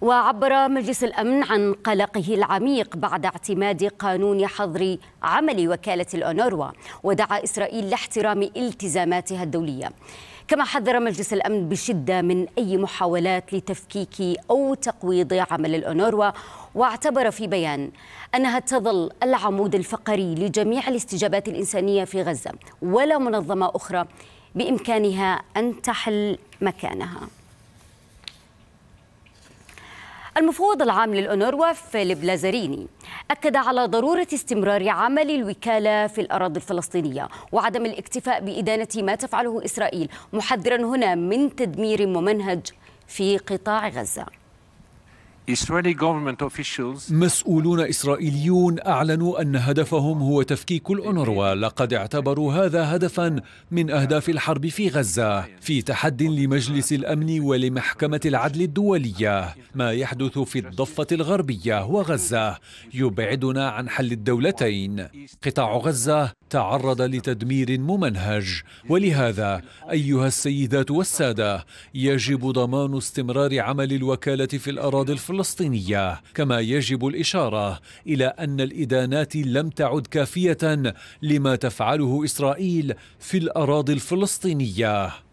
وعبر مجلس الأمن عن قلقه العميق بعد اعتماد قانون حظر عمل وكالة الأونروا ودعا إسرائيل لاحترام التزاماتها الدولية كما حذر مجلس الأمن بشدة من أي محاولات لتفكيك أو تقويض عمل الأونروا واعتبر في بيان أنها تظل العمود الفقري لجميع الاستجابات الإنسانية في غزة ولا منظمة أخرى بإمكانها أن تحل مكانها المفوض العام للأونروا فيليب لازاريني أكد على ضرورة استمرار عمل الوكالة في الأراضي الفلسطينية وعدم الاكتفاء بإدانة ما تفعله إسرائيل محذرا هنا من تدمير ممنهج في قطاع غزة مسؤولون إسرائيليون أعلنوا أن هدفهم هو تفكيك الأنروا لقد اعتبروا هذا هدفا من أهداف الحرب في غزة في تحد لمجلس الأمن ولمحكمة العدل الدولية ما يحدث في الضفة الغربية وغزة يبعدنا عن حل الدولتين قطاع غزة تعرض لتدمير ممنهج ولهذا أيها السيدات والسادة يجب ضمان استمرار عمل الوكالة في الأراضي الفلسطينية الفلسطينية كما يجب الإشارة إلى أن الإدانات لم تعد كافية لما تفعله إسرائيل في الأراضي الفلسطينية